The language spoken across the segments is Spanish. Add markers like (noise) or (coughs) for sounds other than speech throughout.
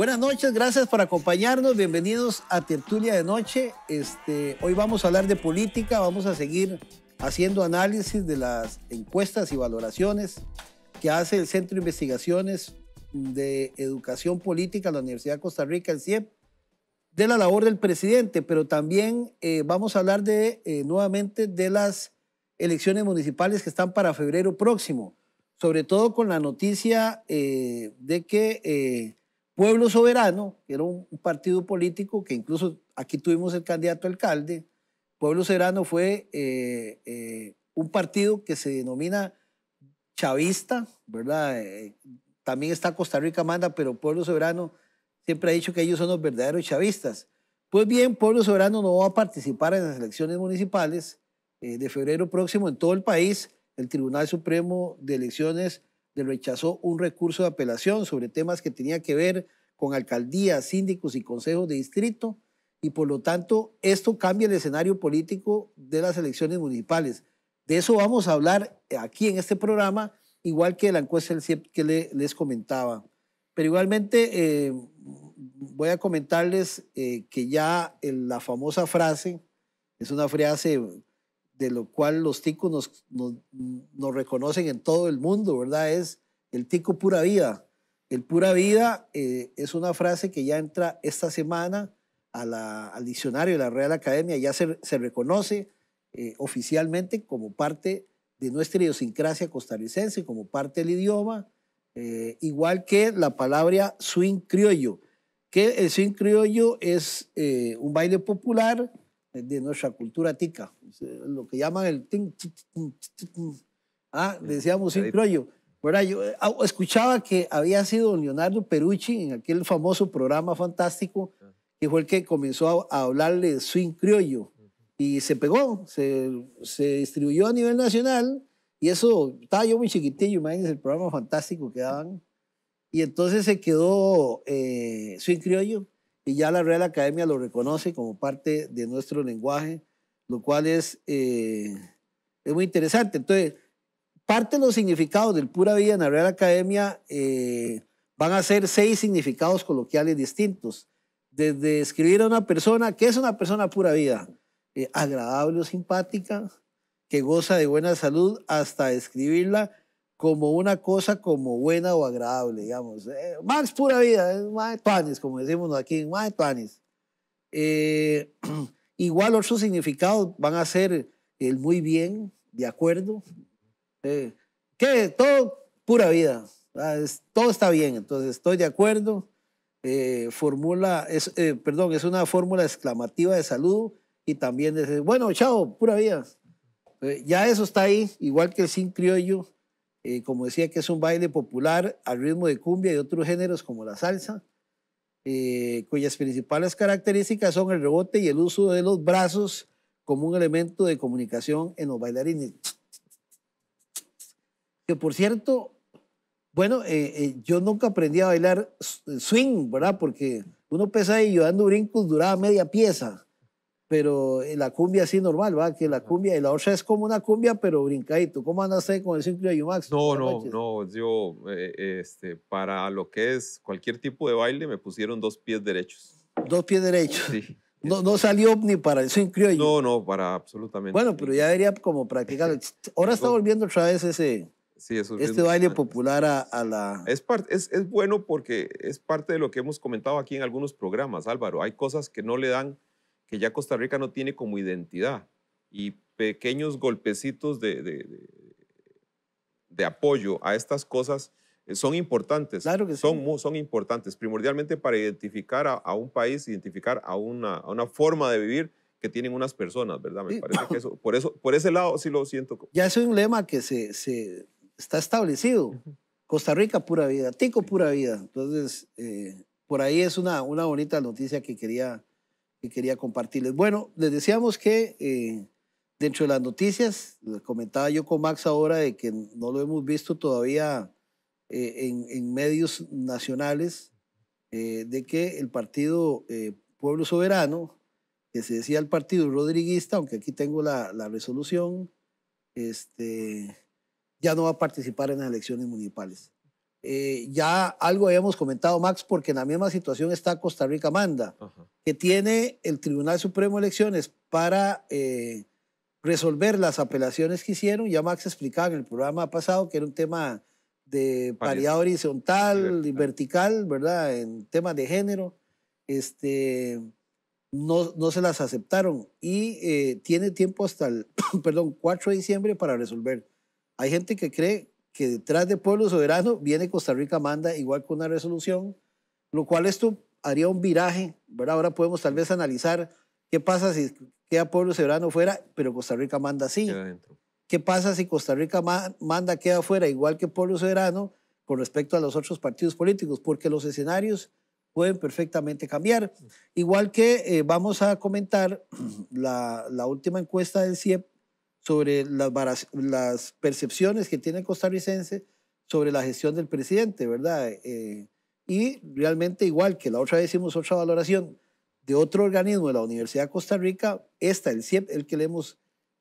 Buenas noches, gracias por acompañarnos. Bienvenidos a Tertulia de Noche. Este, hoy vamos a hablar de política, vamos a seguir haciendo análisis de las encuestas y valoraciones que hace el Centro de Investigaciones de Educación Política de la Universidad de Costa Rica, el CIEP, de la labor del presidente, pero también eh, vamos a hablar de, eh, nuevamente de las elecciones municipales que están para febrero próximo, sobre todo con la noticia eh, de que Pueblo Soberano, que era un, partido político que incluso aquí tuvimos el candidato alcalde, Pueblo Soberano fue eh, eh, un partido que se denomina chavista, ¿verdad? Eh, también está Costa Rica manda, pero Pueblo Soberano siempre ha dicho que ellos son los verdaderos chavistas. Pues bien, Pueblo Soberano no va a participar en las elecciones municipales de febrero próximo en todo el país. El Tribunal Supremo de Elecciones le rechazó un recurso de apelación sobre temas que tenía que ver con alcaldías, síndicos y consejos de distrito, y por lo tanto esto cambia el escenario político de las elecciones municipales. De eso vamos a hablar aquí en este programa, igual que la encuesta e que les comentaba. Pero igualmente eh, voy a comentarles eh, que ya la famosa frase, es una frase de lo cual los ticos nos, reconocen en todo el mundo, ¿verdad? Es el tico pura vida. El pura vida eh, es una frase que ya entra esta semana al diccionario de la Real Academia, ya se, reconoce eh, oficialmente como parte de nuestra idiosincrasia costarricense, como parte del idioma, eh, igual que la palabra swing criollo, que el swing criollo es un baile popular de nuestra cultura tica, lo que llaman el ah, decíamos sin criollo. Yo eh, escuchaba que había sido Leonardo Perucci en aquel famoso programa fantástico ah. que fue el que comenzó a, hablarle swing criollo y se pegó, se, distribuyó a nivel nacional y eso, estaba yo muy chiquitillo, imagínense el programa fantástico que daban y entonces se quedó eh, swing criollo y ya la Real Academia lo reconoce como parte de nuestro lenguaje, lo cual es, eh, es muy interesante. Entonces, parte de los significados del pura vida en la Real Academia eh, van a ser seis significados coloquiales distintos. Desde escribir a una persona, que es una persona pura vida? Eh, agradable o simpática, que goza de buena salud, hasta escribirla como una cosa como buena o agradable, digamos. Eh, pura vida, eh, más como decimos aquí, más tuanis. Eh, (clears throat) igual otros significados van a ser el muy bien, de acuerdo. Eh, que todo pura vida, ah, todo está bien, entonces estoy de acuerdo. Eh, fórmula, es, eh, perdón, es una fórmula exclamativa de salud y también de, bueno, chao, pura vida. ya eso está ahí, igual que el sin criollo eh, como decía, que es un baile popular al ritmo de cumbia y otros géneros como la salsa, eh, cuyas principales características son el rebote y el uso de los brazos como un elemento de comunicación en los bailarines. Que por cierto, bueno, eh, yo nunca aprendí a bailar swing, ¿verdad? Porque uno pesa yo dando brincos duraba media pieza pero la cumbia así normal, va, que la cumbia, y la otra es como una cumbia, pero brincadito. ¿Cómo andaste eh, con el y Max? No, no, no, yo, eh, este, para lo que es cualquier tipo de baile, me pusieron dos pies derechos. Dos pies derechos. Sí. (laughs) No, no, salió ni para el y No, no, para absolutamente. Bueno, pero ya debería como practicar. (laughs) (laughs) Ahora está volviendo otra vez ese sí, este baile popular a, la... Es, parte, es, es bueno porque es parte de lo que hemos comentado aquí en algunos programas, Álvaro. Hay cosas que no le dan que ya Costa Rica no tiene como identidad y pequeños golpecitos de, de, apoyo a estas cosas eh, son importantes. Claro que son, son importantes, primordialmente para identificar a, un país, identificar a una, a una forma de vivir que tienen unas personas, ¿verdad? Me parece que eso, por eso, por ese lado sí lo siento. Ya es un lema que se, se está establecido. Costa Rica, pura vida. Tico, pura vida. Entonces, eh, por ahí es una, una bonita noticia que quería que quería compartirles. Bueno, les decíamos que eh, dentro de las noticias, comentaba yo con Max ahora de que no lo hemos visto todavía eh, en, medios nacionales, eh, de que el partido Pueblo Soberano, que se decía el partido rodriguista, aunque aquí tengo la, la resolución, este, ya no va a participar en las elecciones municipales. Eh, ya algo habíamos comentado, Max, porque en la misma situación está Costa Rica Manda, que tiene el Tribunal Supremo de Elecciones para eh, resolver las apelaciones que hicieron. Ya Max explicaba en el programa pasado que era un tema de paridad horizontal y vertical, ¿verdad? En temas de género. Este, no, no se las aceptaron y eh, tiene tiempo hasta el (clears throat) perdón, 4 de diciembre para resolver. Hay gente que cree que detrás de Pueblo Soberano viene Costa Rica manda igual que una resolución, lo cual esto haría un viraje, Ahora podemos tal vez analizar qué pasa si queda Pueblo Soberano fuera, pero Costa Rica manda sí. ¿Qué pasa si Costa Rica manda queda fuera igual que Pueblo Soberano con respecto a los otros partidos políticos? Porque los escenarios pueden perfectamente cambiar. Mm. Igual que eh, vamos a comentar (clears throat) la, la última encuesta del CIEP sobre las, percepciones que tiene el costarricense sobre la gestión del presidente, ¿verdad? Eh, y realmente igual que la otra vez hicimos otra valoración de otro organismo de la Universidad de Costa Rica, esta, el e el que le hemos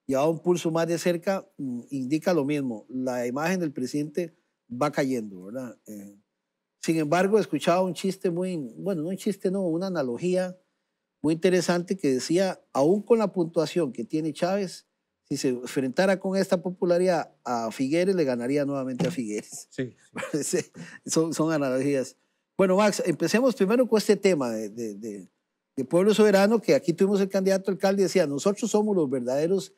llevado un pulso más de cerca, mm, indica lo mismo. La imagen del presidente va cayendo, ¿verdad? Eh, sin embargo, escuchaba un chiste muy, bueno, no un chiste, no, una analogía muy interesante que decía, aún con la puntuación que tiene Chávez, si se enfrentara con esta popularidad a Figueres, le ganaría nuevamente a Figueres. (laughs) Sí. (laughs) son, analogías. Bueno, Max, empecemos primero con este tema de, Pueblo Soberano, que aquí tuvimos el candidato alcalde decía, nosotros somos los verdaderos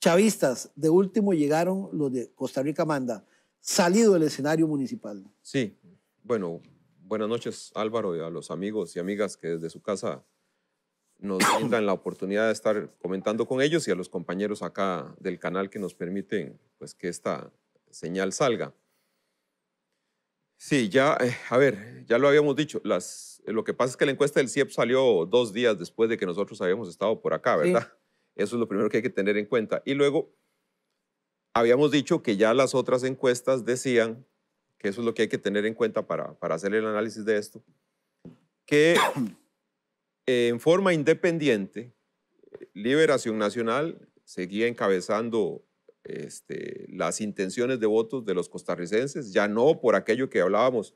chavistas. De último llegaron los de Costa Rica Manda, salido del escenario municipal. Sí, bueno, buenas noches Álvaro y a los amigos y amigas que desde su casa nos (coughs) brindan la oportunidad de estar comentando con ellos y a los compañeros acá del canal que nos permiten pues, que esta señal salga. Sí, ya, eh, a ver, ya lo habíamos dicho, las, eh, lo que pasa es que la encuesta del CIEP salió dos días después de que nosotros habíamos estado por acá, ¿verdad? Eso es lo primero que hay que tener en cuenta. Y luego, habíamos dicho que ya las otras encuestas decían, que eso es lo que hay que tener en cuenta para, para hacer el análisis de esto, que (coughs) en forma independiente, Liberación Nacional seguía encabezando este, las intenciones de votos de los costarricenses, ya no por aquello que hablábamos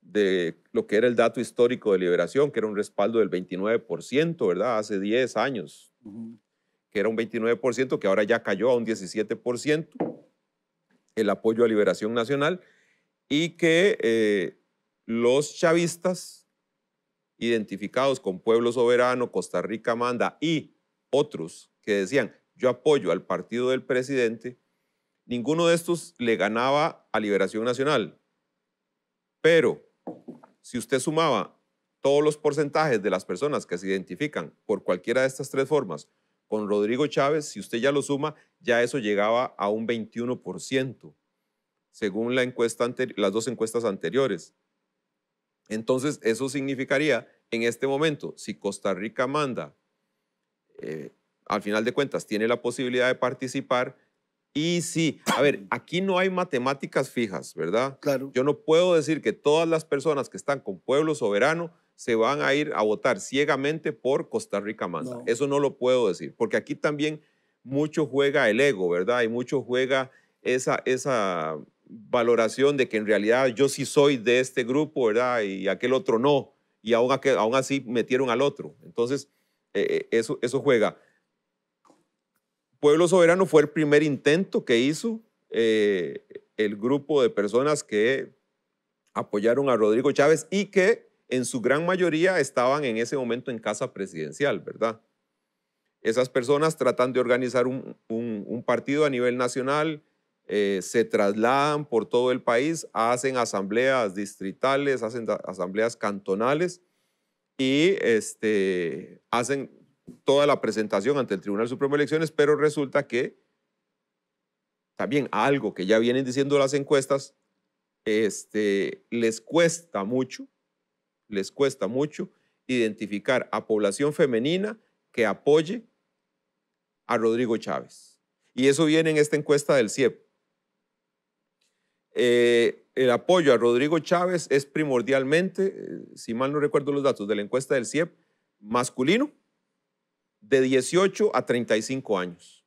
de lo que era el dato histórico de liberación, que era un respaldo del 29%, ¿verdad? Hace 10 años, que era un 29%, que ahora ya cayó a un 17%, el apoyo a Liberación Nacional, y que eh, los chavistas identificados con Pueblo Soberano, Costa Rica Manda y otros que decían, yo apoyo al partido del presidente, ninguno de estos le ganaba a Liberación Nacional. Pero si usted sumaba todos los porcentajes de las personas que se identifican por cualquiera de estas tres formas con Rodrigo Chávez, si usted ya lo suma, ya eso llegaba a un 21%, según la encuesta las dos encuestas anteriores. Entonces, eso significaría en este momento, si Costa Rica manda, eh, al final de cuentas, tiene la posibilidad de participar. Y sí, a ver, (clears throat) aquí no hay matemáticas fijas, ¿verdad? Claro. Yo no puedo decir que todas las personas que están con pueblo soberano se van a ir a votar ciegamente por Costa Rica manda. Eso no lo puedo decir, porque aquí también mucho juega el ego, ¿verdad? Y mucho juega esa, esa valoración de que en realidad yo sí soy de este grupo, ¿verdad? Y aquel otro no. Y aún, aún así metieron al otro. Entonces, eh, eh, eso, eso juega. Pueblo Soberano fue el primer intento que hizo eh, el grupo de personas que apoyaron a Rodrigo Chávez y que en su gran mayoría estaban en ese momento en casa presidencial, ¿verdad? Esas personas tratan de organizar un partido a nivel nacional, eh, se trasladan por todo el país, hacen asambleas distritales, hacen asambleas cantonales y este, hacen toda la presentación ante el Tribunal Supremo de Elecciones, pero resulta que también algo que ya vienen diciendo las encuestas, este, les cuesta mucho, les cuesta mucho identificar a población femenina que apoye a Rodrigo Chávez. Y eso viene en esta encuesta del CIEP eh, el apoyo a Rodrigo Chávez es primordialmente, eh, si mal no recuerdo los datos de la encuesta del CIEP, masculino, de 18 a 35 años.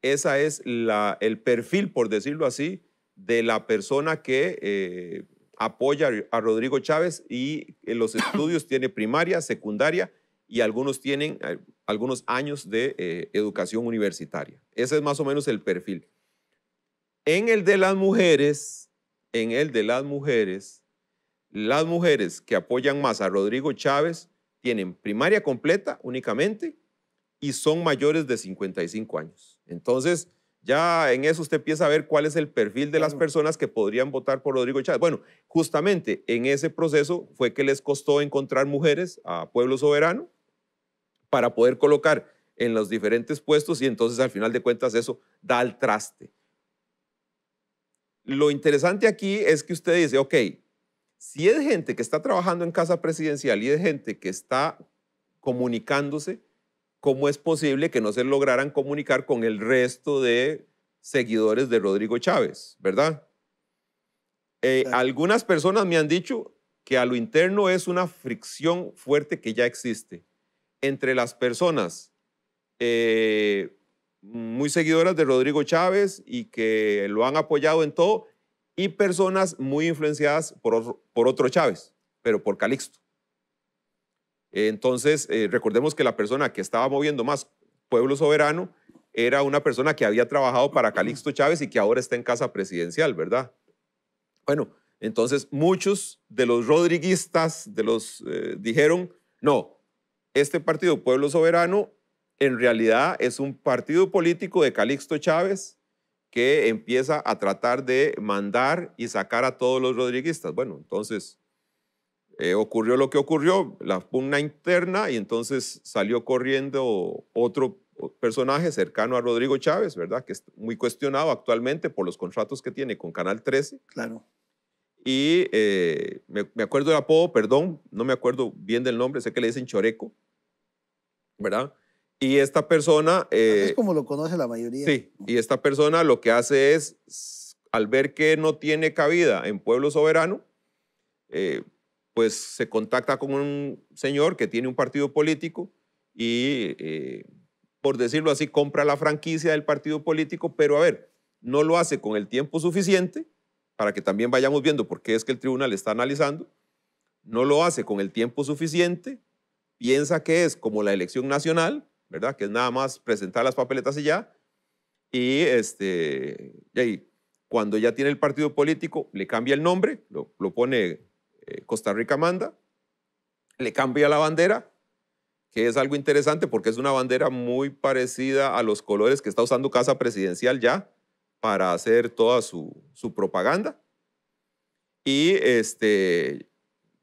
Ese es el perfil, por decirlo así, de la persona que eh, apoya a Rodrigo Chávez y en los (coughs) estudios tiene primaria, secundaria y algunos tienen algunos años de educación universitaria. Ese es más o menos el perfil. En el de las mujeres, en el de las mujeres, las mujeres que apoyan más a Rodrigo Chávez tienen primaria completa únicamente y son mayores de 55 años. Entonces, ya en eso usted empieza a ver cuál es el perfil de las personas que podrían votar por Rodrigo Chávez. Bueno, justamente en ese proceso fue que les costó encontrar mujeres a Pueblo Soberano para poder colocar en los diferentes puestos y entonces al final de cuentas eso da al traste. Lo interesante aquí es que usted dice, ok, si es gente que está trabajando en casa presidencial y es gente que está comunicándose, ¿cómo es posible que no se lograran comunicar con el resto de seguidores de Rodrigo Chávez, verdad? Eh, algunas personas me han dicho que a lo interno es una fricción fuerte que ya existe entre las personas eh, muy seguidoras de Rodrigo Chávez y que lo han apoyado en todo, y personas muy influenciadas por otro, por otro Chávez, pero por Calixto. Entonces, eh, recordemos que la persona que estaba moviendo más Pueblo Soberano era una persona que había trabajado para Calixto Chávez y que ahora está en casa presidencial, ¿verdad? Bueno, entonces muchos de los rodriguistas, de los, eh, dijeron, no, este partido Pueblo Soberano en realidad es un partido político de Calixto Chávez que empieza a tratar de mandar y sacar a todos los rodriguistas. Bueno, entonces eh, ocurrió lo que ocurrió, la pugna interna, y entonces salió corriendo otro personaje cercano a Rodrigo Chávez, ¿verdad? Que es muy cuestionado actualmente por los contratos que tiene con Canal 13. Claro. Y eh, me, me, acuerdo del apodo, perdón, no me acuerdo bien del nombre, sé que le dicen Choreco, ¿verdad? Y esta persona... es eh, como lo conoce la mayoría. Sí, y esta persona lo que hace es, al ver que no tiene cabida en pueblo soberano, eh, pues se contacta con un señor que tiene un partido político y, eh, por decirlo así, compra la franquicia del partido político, pero a ver, no lo hace con el tiempo suficiente para que también vayamos viendo por qué es que el tribunal está analizando, no lo hace con el tiempo suficiente, piensa que es como la elección nacional, ¿verdad? Que es nada más presentar las papeletas y ya. Y, este, y cuando ya tiene el partido político, le cambia el nombre, lo, pone eh, Costa Rica Manda, le cambia la bandera, que es algo interesante porque es una bandera muy parecida a los colores que está usando Casa Presidencial ya para hacer toda su, su propaganda. Y este,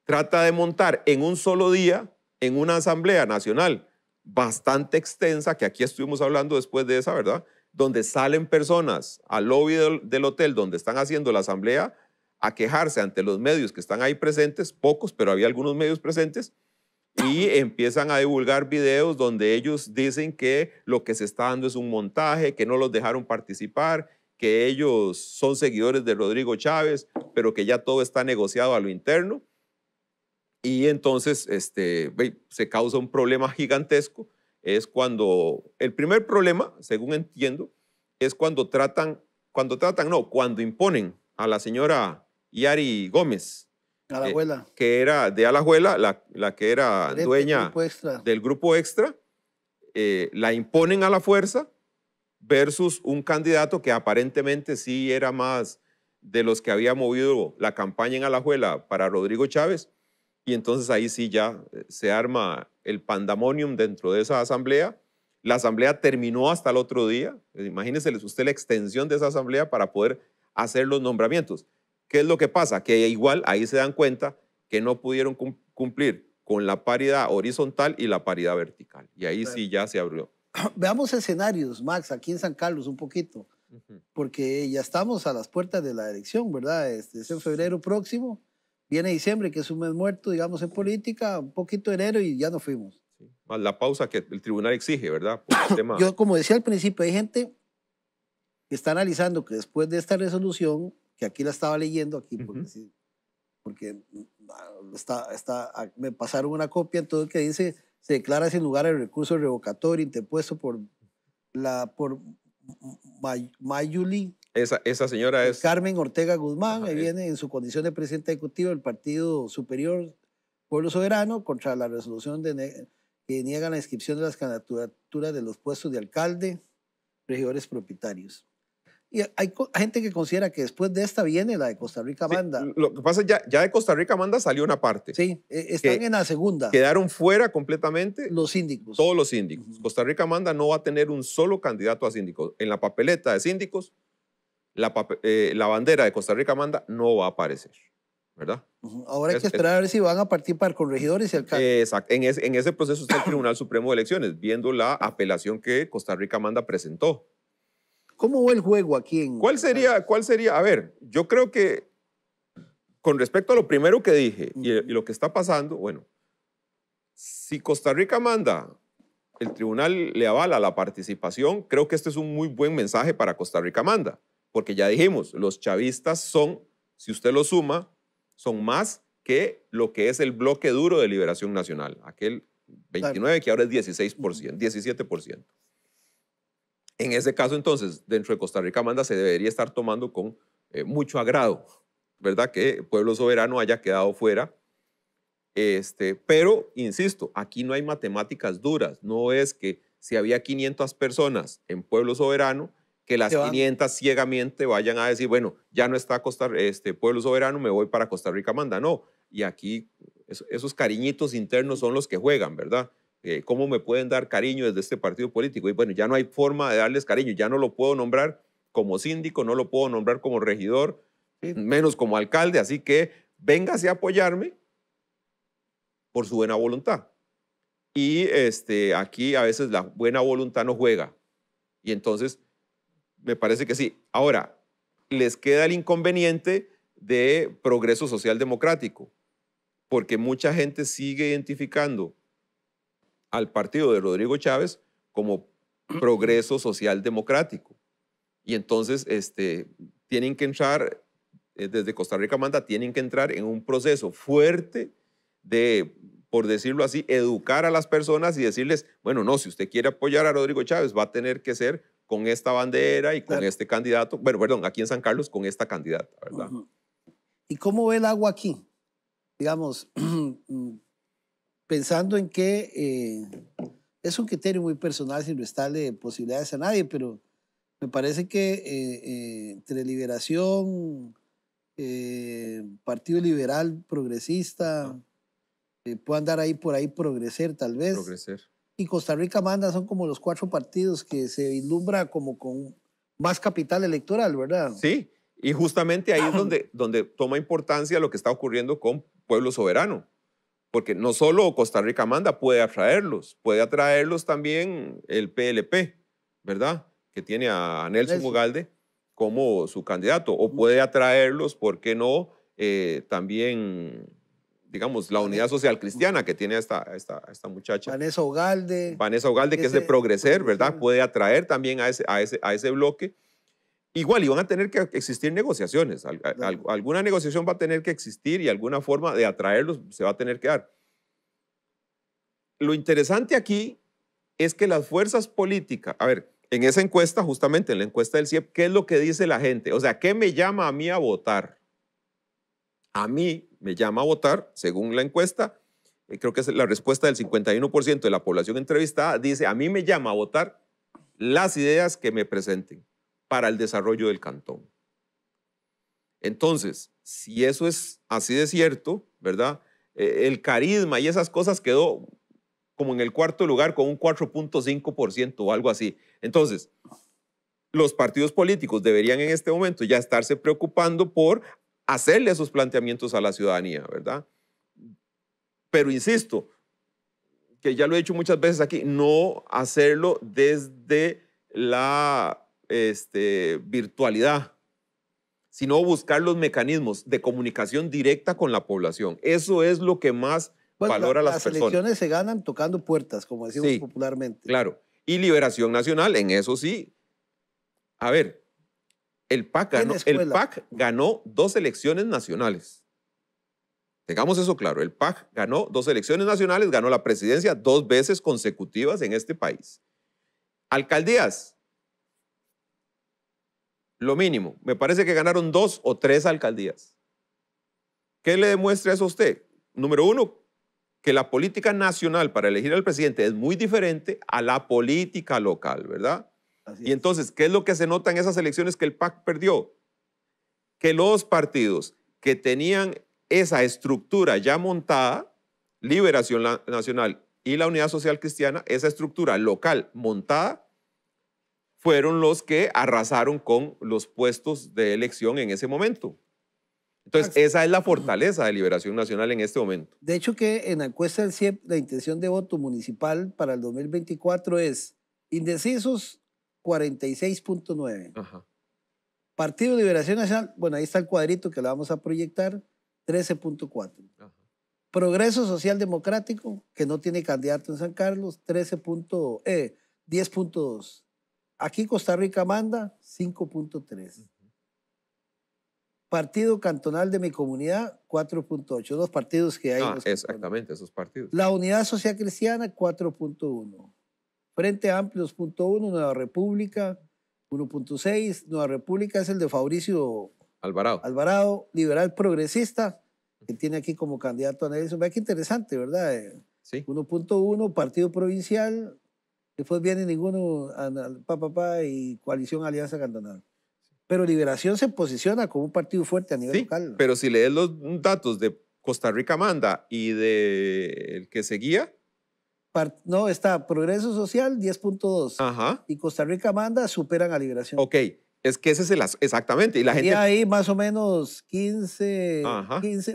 trata de montar en un solo día, en una asamblea nacional, bastante extensa, que aquí estuvimos hablando después de esa, ¿verdad? Donde salen personas al lobby del, hotel donde están haciendo la asamblea a quejarse ante los medios que están ahí presentes, pocos, pero había algunos medios presentes, y empiezan a divulgar videos donde ellos dicen que lo que se está dando es un montaje, que no los dejaron participar, que ellos son seguidores de Rodrigo Chávez, pero que ya todo está negociado a lo interno. Y entonces este, se causa un problema gigantesco. Es cuando, el primer problema, según entiendo, es cuando tratan, cuando tratan, no, cuando imponen a la señora Yari Gómez. Eh, que era de Alajuela, la, la que era dueña del grupo extra. Eh, la imponen a la fuerza versus un candidato que aparentemente sí era más de los que había movido la campaña en Alajuela para Rodrigo Chávez, y entonces ahí sí ya eh, se arma el pandemonium dentro de esa asamblea. La asamblea terminó hasta el otro día. Imagínese usted la extensión de esa asamblea para poder hacer los nombramientos. ¿Qué es lo que pasa? Que igual ahí se dan cuenta que no pudieron cumplir con la paridad horizontal y la paridad vertical. Y ahí sí ya se abrió. (clears throat) Veamos escenarios, Max, aquí en San Carlos un poquito, porque ya estamos a las puertas de la elección, ¿verdad? Este es en febrero próximo viene diciembre, que es un mes muerto, digamos, en política, un poquito de enero y ya nos fuimos. la pausa que el tribunal exige, ¿verdad? (coughs) Yo, como decía al principio, hay gente que está analizando que después de esta resolución, que aquí la estaba leyendo, aquí, porque, porque mm, está, está, ah, me pasaron una copia, entonces que dice, se declara sin lugar el recurso revocatorio interpuesto por, la, por Mayuli esa, señora es... Carmen Ortega Guzmán, viene en su condición de presidente ejecutivo del Partido Superior Pueblo Soberano contra la resolución que niega la inscripción de las candidaturas de los puestos de alcalde, regidores propietarios. Y hay gente que considera que después de esta viene la de Costa Rica Manda. lo que pasa es ya, de Costa Rica Manda salió una parte. Sí, e-, están en la segunda. Quedaron fuera completamente. Los síndicos. Todos los síndicos. Costa Rica Manda no va a tener un solo candidato a síndico En la papeleta de síndicos eh, la, bandera de Costa Rica manda no va a aparecer. ¿verdad? Ahora hay que esperar a ver si van a partir para corregidores y alcaldes. Exacto. En ese, proceso está el (coughs) Tribunal Supremo de Elecciones, viendo la apelación que Costa Rica Manda presentó. ¿Cómo va el juego aquí? En ¿Cuál, sería, ¿Cuál sería? A ver, yo creo que con respecto a lo primero que dije y lo que está pasando, bueno, si Costa Rica Manda, el tribunal le avala la participación, creo que este es un muy buen mensaje para Costa Rica Manda. Porque ya dijimos, los chavistas son, si usted lo suma, son más que lo que es el bloque duro de liberación nacional, aquel 29 que ahora es 16%, 17%. En ese caso, entonces, dentro de Costa Rica Manda se debería estar tomando con eh, mucho agrado, ¿verdad? Que pueblo soberano haya quedado fuera. Este, pero, insisto, aquí no hay matemáticas duras. No es que si había 500 personas en pueblo soberano, que las 500 ciegamente vayan a decir, bueno, ya no está Costa, este pueblo soberano, me voy para Costa Rica, manda. No, y aquí esos cariñitos internos son los que juegan, ¿verdad? Eh, ¿Cómo me pueden dar cariño desde este partido político? Y bueno, ya no hay forma de darles cariño, ya no lo puedo nombrar como síndico, no lo puedo nombrar como regidor, eh, menos como alcalde, así que véngase a apoyarme por su buena voluntad. Y este, aquí a veces la buena voluntad no juega. Y entonces me parece que sí. Ahora, les queda el inconveniente de progreso social democrático, porque mucha gente sigue identificando al partido de Rodrigo Chávez como (clears throat) progreso social democrático. Y entonces este, tienen que entrar, eh, desde Costa Rica Manda, tienen que entrar en un proceso fuerte de, por decirlo así, educar a las personas y decirles, bueno, no, si usted quiere apoyar a Rodrigo Chávez, va a tener que ser con esta bandera y con este candidato. Bueno, perdón, aquí en San Carlos con esta candidata, ¿verdad? ¿Y cómo ve el agua aquí? Digamos, (clears throat) mm, pensando en que eh, es un criterio muy personal sin restarle posibilidades a nadie, pero me parece que eh, eh, entre Liberación, Partido Liberal Progresista, puede andar puedan dar ahí por ahí progresar tal vez. Progresar y Costa Rica manda, son como los cuatro partidos que se ilumbra como con más capital electoral, ¿verdad? Sí, y justamente ahí es ah. donde, donde toma importancia lo que está ocurriendo con Pueblo Soberano, porque no solo Costa Rica manda, puede atraerlos, puede atraerlos también el PLP, ¿verdad? Que tiene a Nelson Mugalde como su candidato, o puede atraerlos, ¿por qué no? Eh, también digamos, la unidad social cristiana que tiene esta, esta, esta muchacha. Vanessa Ogalde. Vanessa Ogalde, que es de Progreser, ¿verdad? Puede atraer también a ese, a ese, a ese bloque. Igual, y van a tener que existir negociaciones. alguna negociación va a tener que existir y alguna forma de atraerlos se va a tener que dar. Lo interesante aquí es que las fuerzas políticas, a ver, en esa encuesta, justamente en la encuesta del CIEP, ¿qué es lo que dice la gente? O sea, ¿qué me llama a mí a votar? A mí me llama a votar, según la encuesta, eh, creo que es la respuesta del 51% de la población entrevistada, dice, a mí me llama a votar las ideas que me presenten para el desarrollo del cantón. Entonces, si eso es así de cierto, ¿verdad? Eh, el carisma y esas cosas quedó como en el cuarto lugar con un 4.5% o algo así. Entonces, los partidos políticos deberían en este momento ya estarse preocupando por hacerle esos planteamientos a la ciudadanía, ¿verdad? Pero insisto, que ya lo he dicho muchas veces aquí, no hacerlo desde la este, virtualidad, sino buscar los mecanismos de comunicación directa con la población. Eso es lo que más pues, valora las, personas. Las elecciones se ganan tocando puertas, como decimos sí, popularmente. Claro. Y Liberación Nacional, en eso sí. A ver, el PAC, ganó, dos elecciones nacionales. Tengamos eso claro, el PAC ganó dos elecciones nacionales, ganó la presidencia dos veces consecutivas en este país. Alcaldías, lo mínimo, me parece que ganaron dos o tres alcaldías. ¿Qué le demuestra eso a usted? Número uno, que la política nacional para elegir al presidente es muy diferente a la política local, ¿verdad? y entonces, ¿qué es lo que se nota en esas elecciones que el PAC perdió? Que los partidos que tenían esa estructura ya montada, Liberación Nacional y la Unidad Social Cristiana, esa estructura local montada, fueron los que arrasaron con los puestos de elección en ese momento. Entonces, esa es la fortaleza de Liberación Nacional en este momento. De hecho, que en la encuesta del CIEP, la intención de voto municipal para el 2024 es indecisos 46.9. Partido Liberación Nacional, bueno, ahí está el cuadrito que lo vamos a proyectar, 13.4. Progreso Social Democrático, que no tiene candidato en San Carlos, 13. Eh, 10.2. Aquí Costa Rica manda, 5.3. Partido Cantonal de mi comunidad, 4.8. Dos partidos que hay. Ah, exactamente, esos partidos. La Unidad Social Cristiana, 4.1. Frente Amplio uno Nueva República 1.6, Nueva República es el de Fabricio Alvarado. Alvarado, liberal progresista, que tiene aquí como candidato a Nelson. Vea qué interesante, ¿verdad? Eh, sí. 1.1, Partido Provincial, después viene ninguno, papá, papá, y Coalición Alianza Cantonal. Pero Liberación se posiciona como un partido fuerte a nivel sí, local. Pero si lees los datos de Costa Rica Manda y de el que seguía, no, está Progreso Social 10.2 y Costa Rica manda, superan a Liberación. Ok, es que ese es el exactamente. Y la gente... ahí más o menos 15,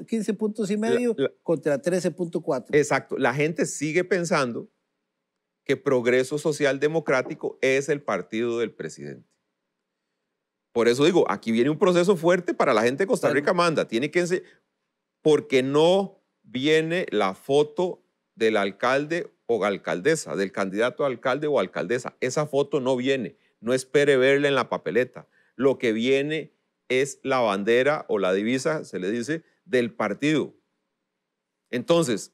15, puntos y medio contra 13.4. Exacto, la gente sigue pensando que Progreso Social Democrático es el partido del presidente. Por eso digo, aquí viene un proceso fuerte para la gente de Costa Rica manda. Tiene que porque no viene la foto del alcalde o alcaldesa, del candidato a alcalde o alcaldesa. Esa foto no viene, no espere verla en la papeleta. Lo que viene es la bandera o la divisa, se le dice, del partido. Entonces,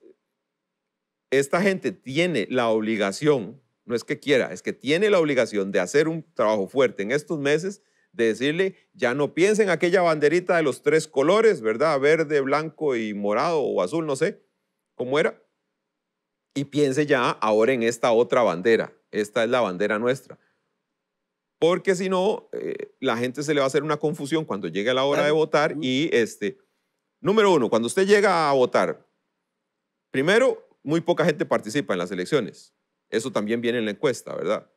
esta gente tiene la obligación, no es que quiera, es que tiene la obligación de hacer un trabajo fuerte en estos meses, de decirle, ya no piensen aquella banderita de los tres colores, ¿verdad? Verde, blanco y morado o azul, no sé cómo era, y piense ya ahora en esta otra bandera. Esta es la bandera nuestra. Porque si no, eh, la gente se le va a hacer una confusión cuando llegue la hora de votar y este... Número uno, cuando usted llega a votar, primero, muy poca gente participa en las elecciones. Eso también viene en la encuesta, ¿verdad?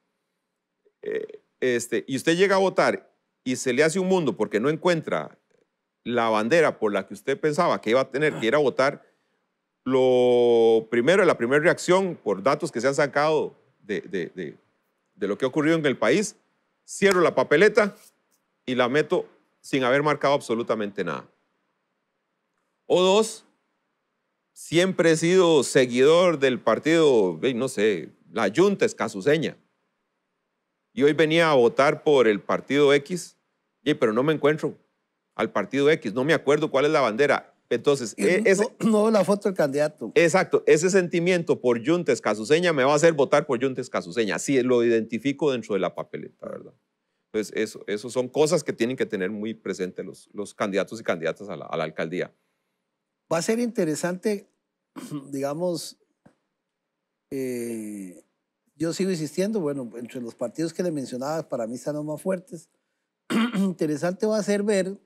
Eh, este, y usted llega a votar y se le hace un mundo porque no encuentra la bandera por la que usted pensaba que iba a tener que ir a votar, lo primero, la primera reacción por datos que se han sacado de, lo que ha ocurrido en el país, cierro la papeleta y la meto sin haber marcado absolutamente nada. O dos, siempre he sido seguidor del partido, no sé, la Junta Escazuseña. Y hoy venía a votar por el partido X, pero no me encuentro al partido X, no me acuerdo cuál es la bandera. Entonces, e, no, la foto del candidato. Exacto, ese sentimiento por Yuntes Casuseña me va a hacer votar por Yuntes Casuseña. Así lo identifico dentro de la papeleta, ¿verdad? Entonces, eso, son cosas que tienen que tener muy presentes los, los candidatos y candidatas a la, alcaldía. Va a ser interesante, (clears throat) digamos, eh, yo sigo insistiendo, bueno, entre los partidos que le mencionabas, para mí están los más fuertes. (clears throat) interesante va a ser ver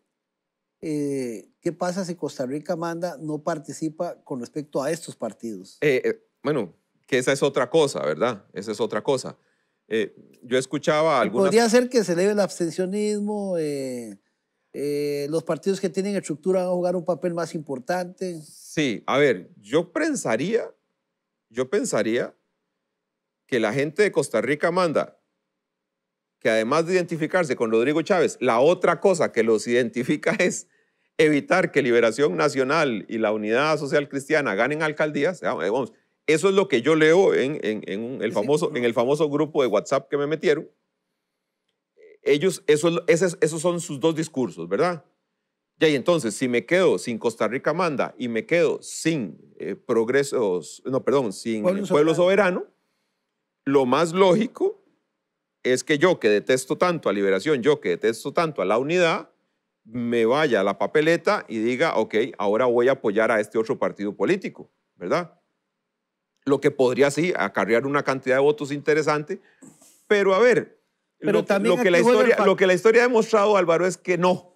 eh, ¿qué pasa si Costa Rica manda no participa con respecto a estos partidos? Eh, eh, bueno, que esa es otra cosa, ¿verdad? Esa es otra cosa. yo escuchaba algunas... Podría ser que se eleve el abstencionismo, los partidos que tienen estructura van a jugar un papel más importante. Sí, a ver, yo pensaría, yo pensaría que la gente de Costa Rica manda que además de identificarse con Rodrigo Chávez, la otra cosa que los identifica (laughs) es evitar que Liberación Nacional y la Unidad Social Cristiana ganen alcaldías, eh, eh, vamos, eso es lo que yo leo en, el, famoso, en el famoso grupo de WhatsApp que me metieron. Ellos, eso, esos, son sus dos discursos, ¿verdad? Ya, y entonces, si me quedo sin Costa Rica manda y me quedo sin eh, progresos, no, perdón, sin pueblo, pueblo soberano, lo más lógico es que yo que detesto tanto a liberación, yo que detesto tanto a la unidad, me vaya a la papeleta y diga, ok, ahora voy a apoyar a este otro partido político, ¿verdad? Lo que podría sí acarrear una cantidad de votos interesante, pero a ver, lo, que la historia, lo que la historia ha demostrado, Álvaro, es que no.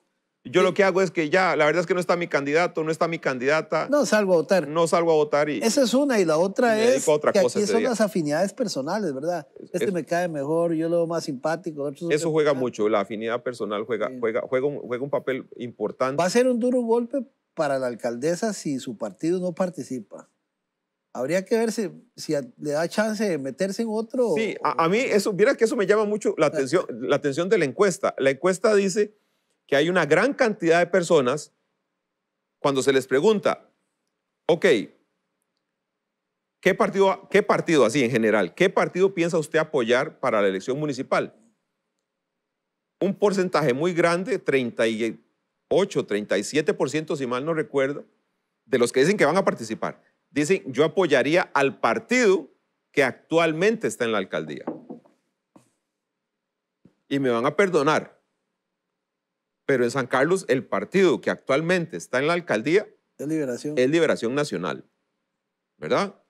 Yo lo que hago es que ya, la verdad es que no está mi candidato, no está mi candidata. No salgo a votar. No salgo a votar y... Esa es una y la otra es otra que aquí son las afinidades personales, ¿verdad? Este me cae mejor, yo lo veo más simpático. eso juega mucho, la afinidad personal juega, juega, juega, un, papel importante. Va a ser un duro golpe para la alcaldesa si su partido no participa. Habría que ver si, le da chance de meterse en otro. Sí, a, mí eso, mira que eso me llama mucho la atención, la atención de la encuesta. La encuesta dice que hay una gran cantidad de personas cuando se les pregunta, ok, ¿qué partido, qué partido así en general, qué partido piensa usted apoyar para la elección municipal? Un porcentaje muy grande, 38, 37%, si mal no recuerdo, de los que dicen que van a participar, dicen yo apoyaría al partido que actualmente está en la alcaldía. Y me van a perdonar, pero en San Carlos el partido que actualmente está en la alcaldía es Liberación, liberación Nacional, ¿verdad?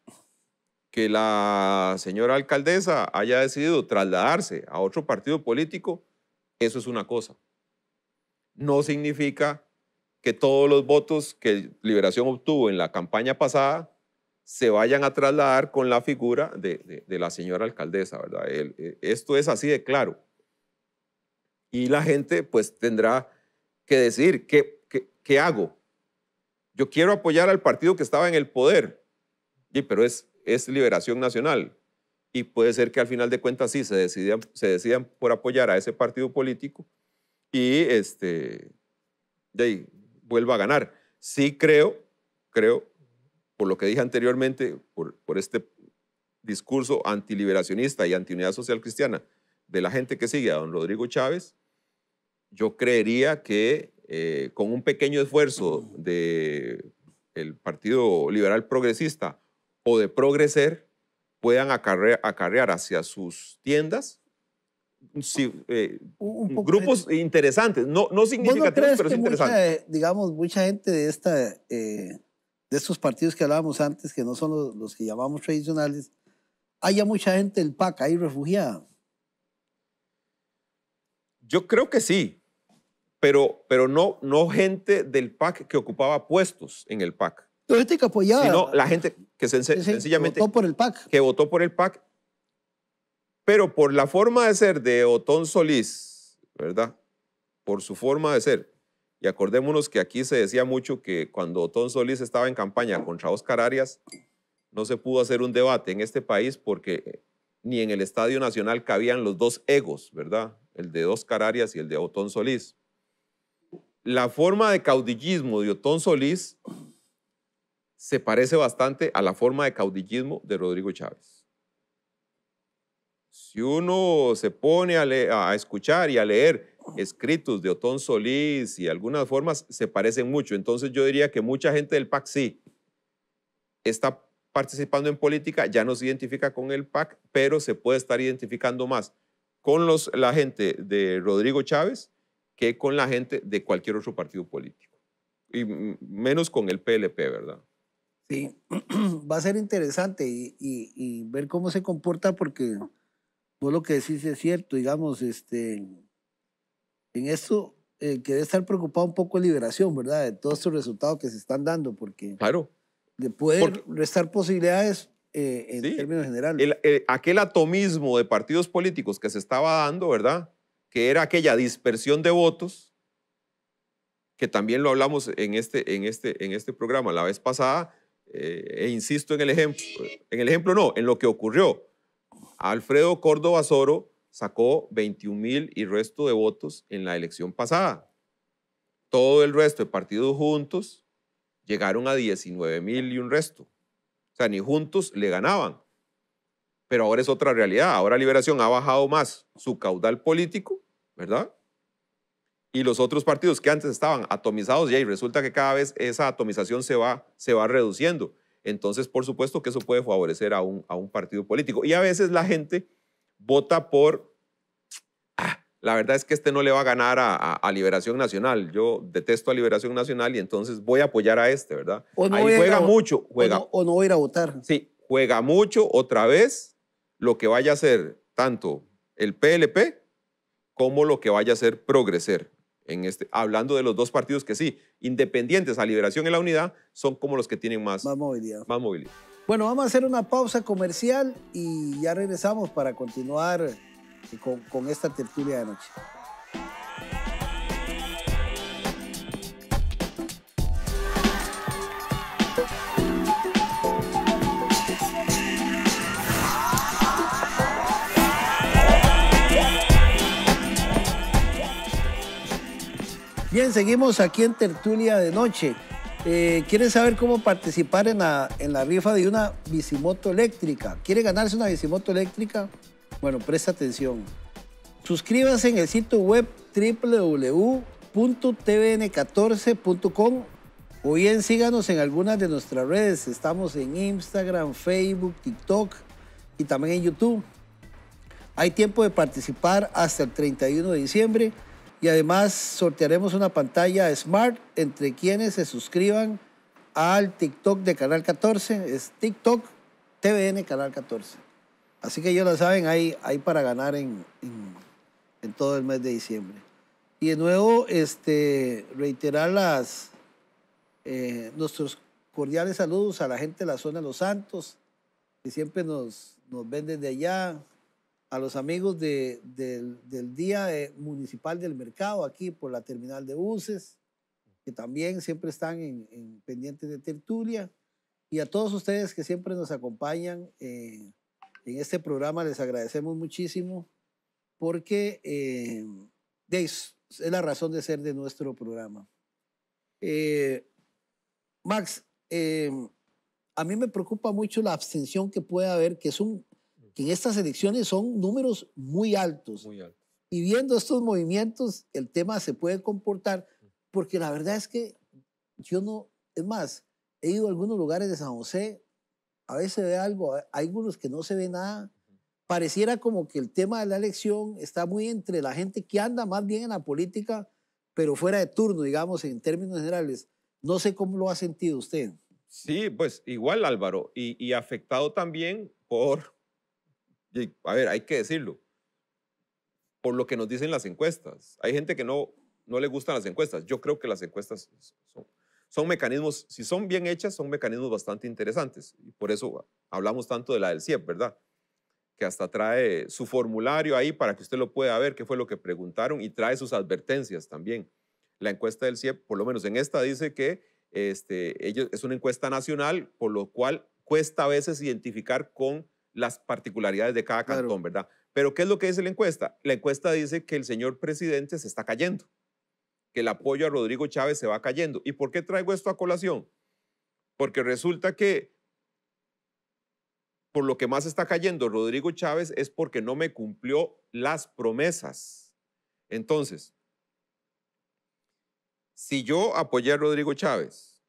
Que la señora alcaldesa haya decidido trasladarse a otro partido político, eso es una cosa. No significa que todos los votos que Liberación obtuvo en la campaña pasada se vayan a trasladar con la figura de, la señora alcaldesa, ¿verdad? Eh, esto es así de claro y la gente pues tendrá que decir, qué, hago. Yo quiero apoyar al partido que estaba en el poder, y, pero es, Liberación Nacional. Y puede ser que al final de cuentas sí se decidan, por apoyar a ese partido político y este, de vuelva a ganar. Sí creo, creo, por lo que dije anteriormente, por, por este discurso antiliberacionista y antiunidad social cristiana de la gente que sigue a don Rodrigo Chávez, yo creería que eh, con un pequeño esfuerzo del Partido Liberal Progresista o de Progreser, puedan acarrear, hacia sus tiendas Sí, eh, grupos interesantes, no, no significativos, pero es interesante. digamos, mucha gente de, esta, eh, de estos partidos que hablábamos antes, que no son los, los, que llamamos tradicionales, haya mucha gente del PAC ahí refugiada. Yo creo que sí, pero, pero no, no gente del PAC que ocupaba puestos en el PAC. No gente que apoyaba. Sino la gente que que sencillamente. Votó por el PAC. Que votó por el PAC. Pero por la forma de ser de Otón Solís, ¿verdad? Por su forma de ser. Y acordémonos que aquí se decía mucho que cuando Otón Solís estaba en campaña contra Oscar Arias, no se pudo hacer un debate en este país porque ni en el Estadio Nacional cabían los dos egos, ¿verdad? El de dos Arias y el de Otón Solís. La forma de caudillismo de Otón Solís se parece bastante a la forma de caudillismo de Rodrigo Chávez. Si uno se pone a, escuchar y a leer escritos de Otón Solís y algunas formas, se parecen mucho. Entonces yo diría que mucha gente del PAC sí está participando en política, ya no se identifica con el PAC, pero se puede estar identificando más con los, la gente de Rodrigo Chávez que con la gente de cualquier otro partido político. Y menos con el PLP, ¿verdad? Sí, (clears throat) va a ser interesante y, y, ver cómo se comporta porque todo lo que decís es cierto, digamos, este, en esto eh, que debe estar preocupado un poco la liberación, ¿verdad? De todos estos resultados que se están dando, porque claro. De poder restar posibilidades eh, en términos generales. Eh, aquel atomismo de partidos políticos que se estaba dando, ¿verdad? Que era aquella dispersión de votos, que también lo hablamos en este, en este, en este programa la vez pasada, eh, e insisto en el ejemplo, en el ejemplo no, en lo que ocurrió. Alfredo Córdoba Soro sacó 21 mil y resto de votos en la elección pasada. Todo el resto de partidos juntos llegaron a 19 mil y un resto. O sea, ni juntos le ganaban. Pero ahora es otra realidad. Ahora Liberación ha bajado más su caudal político, ¿verdad? Y los otros partidos que antes estaban atomizados, ya, y resulta que cada vez esa atomización se va, se va reduciendo. Entonces, por supuesto que eso puede favorecer a un, a un partido político. Y a veces la gente vota por la verdad es que este no le va a ganar a, Liberación Nacional. Yo detesto a Liberación Nacional y entonces voy a apoyar a este, ¿verdad? No Ahí juega mucho. Juega, o no, o, voy a ir a votar. Sí, juega mucho otra vez lo que vaya a ser tanto el PLP como lo que vaya a ser Progreser. En este, hablando de los dos partidos que sí, independientes a Liberación y la Unidad, son como los que tienen más, movilidad. Más movilidad. Bueno, vamos a hacer una pausa comercial y ya regresamos para continuar con, esta tertulia de noche. Bien, seguimos aquí en Tertulia de Noche. Eh, ¿Quieren saber cómo participar en la, en la rifa de una bicimoto eléctrica? ¿Quiere ganarse una bicimoto eléctrica? Bueno, presta atención. Suscríbase en el sitio web www.tvn14.com o bien síganos en algunas de nuestras redes. Estamos en Instagram, Facebook, TikTok y también en YouTube. Hay tiempo de participar hasta el 31 de diciembre y además sortearemos una pantalla Smart entre quienes se suscriban al TikTok de Canal 14. Es TikTok TVN Canal 14. Así que ya lo saben, hay, hay para ganar en, en, todo el mes de diciembre. Y de nuevo, este, reiterar las, eh, nuestros cordiales saludos a la gente de la zona de Los Santos, que siempre nos, nos ven desde allá, a los amigos del, Día eh, Municipal del Mercado, aquí por la terminal de buses, que también siempre están en, pendientes de tertulia, y a todos ustedes que siempre nos acompañan. Eh, en este programa les agradecemos muchísimo porque eh, es, la razón de ser de nuestro programa. Eh, Max, eh, a mí me preocupa mucho la abstención que puede haber, que, es en estas elecciones son números muy altos. Muy altos. Y viendo estos movimientos, el tema se puede comportar, porque la verdad es que yo no, es más, he ido a algunos lugares de San José a veces ve algo, hay algunos que no se ve nada. Pareciera como que el tema de la elección está muy entre la gente que anda más bien en la política, pero fuera de turno, digamos, en términos generales. No sé cómo lo ha sentido usted. Sí, pues igual Álvaro, y, afectado también por, a ver, hay que decirlo, por lo que nos dicen las encuestas. Hay gente que no, no le gustan las encuestas. Yo creo que las encuestas son, son mecanismos, si son bien hechas, son mecanismos bastante interesantes. Y por eso hablamos tanto de la del CIEP, ¿verdad? Que hasta trae su formulario ahí para que usted lo pueda ver, qué fue lo que preguntaron y trae sus advertencias también. La encuesta del CIEP, por lo menos en esta, dice que este, ellos, es una encuesta nacional, por lo cual cuesta a veces identificar con las particularidades de cada cantón, ¿verdad? Pero ¿qué es lo que dice la encuesta? La encuesta dice que el señor presidente se está cayendo que el apoyo a Rodrigo Chávez se va cayendo. ¿Y por qué traigo esto a colación? Porque resulta que por lo que más está cayendo Rodrigo Chávez es porque no me cumplió las promesas. Entonces, si yo apoyé a Rodrigo Chávez,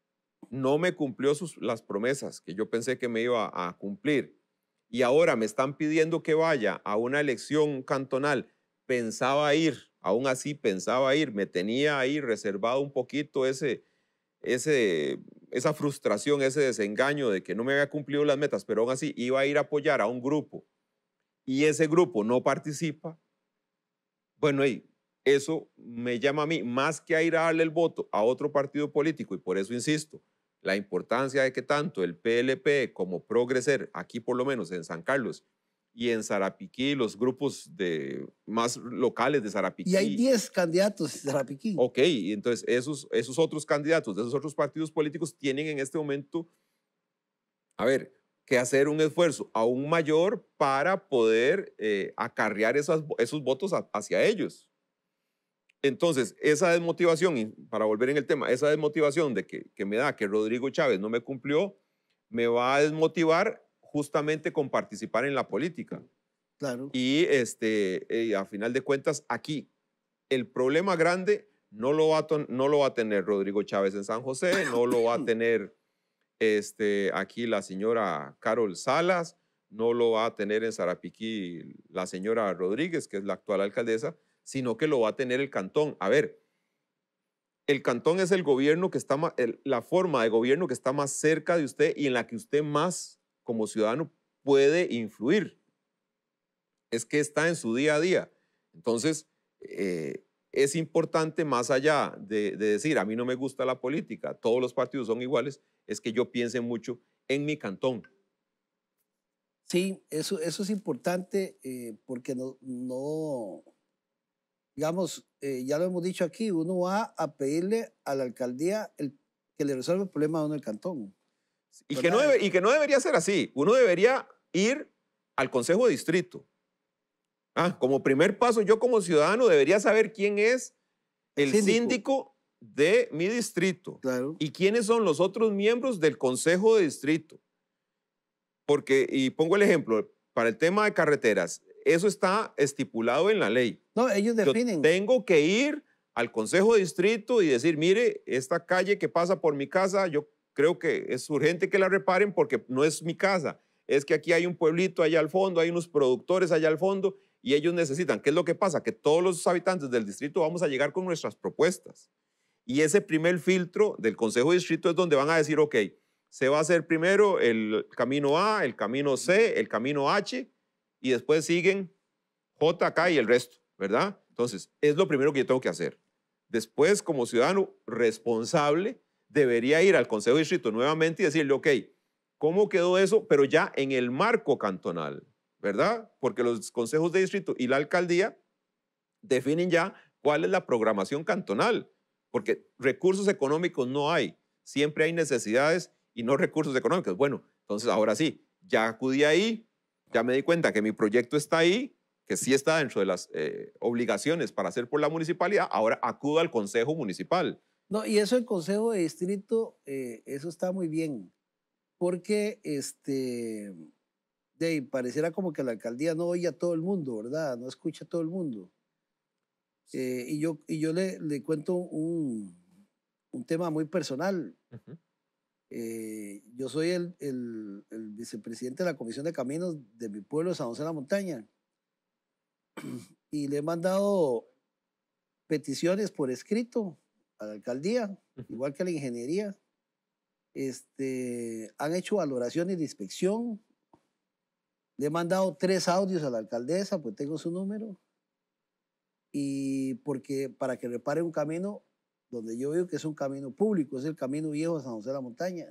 no me cumplió sus, las promesas que yo pensé que me iba a cumplir, y ahora me están pidiendo que vaya a una elección cantonal, pensaba ir aún así pensaba ir, me tenía ahí reservado un poquito ese, esa frustración, ese desengaño de que no me había cumplido las metas, pero aún así iba a ir a apoyar a un grupo y ese grupo no participa, bueno, eso me llama a mí más que a ir a darle el voto a otro partido político y por eso insisto, la importancia de que tanto el PLP como Progreser, aquí por lo menos en San Carlos, y en Zarapiquí, los grupos de, más locales de Zarapiquí. Y hay 10 candidatos de Zarapiquí. Ok, y entonces esos, esos otros candidatos de esos otros partidos políticos tienen en este momento, a ver, que hacer un esfuerzo aún mayor para poder eh, acarrear esas, esos votos hacia ellos. Entonces, esa desmotivación, y para volver en el tema, esa desmotivación de que, que me da que Rodrigo Chávez no me cumplió, me va a desmotivar justamente con participar en la política. Y este, eh, a final de cuentas, aquí el problema grande no lo va a, no lo va a tener Rodrigo Chávez en San José, no lo va a (laughs) tener este, aquí la señora Carol Salas, no lo va a tener en Sarapiquí la señora Rodríguez, que es la actual alcaldesa, sino que lo va a tener el cantón. A ver, el cantón es el gobierno que está más, la forma de gobierno que está más cerca de usted y en la que usted más como ciudadano puede influir. Es que está en su día a día. Entonces, eh, es importante, más allá de, decir, a mí no me gusta la política, todos los partidos son iguales, es que yo piense mucho en mi cantón. Sí, eso, eso es importante eh, porque no, digamos, eh, ya lo hemos dicho aquí, uno va a pedirle a la alcaldía que le resuelva el problema a uno del cantón. Y que, no y que no debería ser así. Uno debería ir al Consejo de Distrito. Ah, como primer paso, yo como ciudadano debería saber quién es el síndico, de mi distrito y quiénes son los otros miembros del Consejo de Distrito. Porque, y pongo el ejemplo, para el tema de carreteras, eso está estipulado en la ley. No, ellos definen. tengo que ir al Consejo de Distrito y decir, mire, esta calle que pasa por mi casa, yo creo que es urgente que la reparen porque no es mi casa. Es que aquí hay un pueblito allá al fondo, hay unos productores allá al fondo y ellos necesitan. ¿Qué es lo que pasa? Que todos los habitantes del distrito vamos a llegar con nuestras propuestas. Y ese primer filtro del Consejo de Distrito es donde van a decir, ok, se va a hacer primero el camino A, el camino C, el camino H, y después siguen J, K y el resto, ¿verdad? Entonces, es lo primero que yo tengo que hacer. Después, como ciudadano responsable, debería ir al Consejo de Distrito nuevamente y decirle, ok, ¿cómo quedó eso? Pero ya en el marco cantonal, ¿verdad? Porque los consejos de distrito y la alcaldía definen ya cuál es la programación cantonal, porque recursos económicos no hay, siempre hay necesidades y no recursos económicos. Bueno, entonces ahora sí, ya acudí ahí, ya me di cuenta que mi proyecto está ahí, que sí está dentro de las eh, obligaciones para hacer por la municipalidad, ahora acudo al Consejo Municipal. No, y eso el Consejo de Distrito, eh, eso está muy bien, porque este, de, pareciera como que la alcaldía no oye a todo el mundo, ¿verdad? No escucha a todo el mundo. Eh, y yo, y yo le, le cuento un, tema muy personal. Eh, yo soy el, el, vicepresidente de la Comisión de Caminos de mi pueblo, San José de la Montaña. Y le he mandado peticiones por escrito a la alcaldía, igual que a la ingeniería. Este, han hecho valoraciones de inspección. Le he mandado tres audios a la alcaldesa, pues tengo su número. Y porque para que repare un camino donde yo veo que es un camino público, es el camino viejo de San José de la Montaña.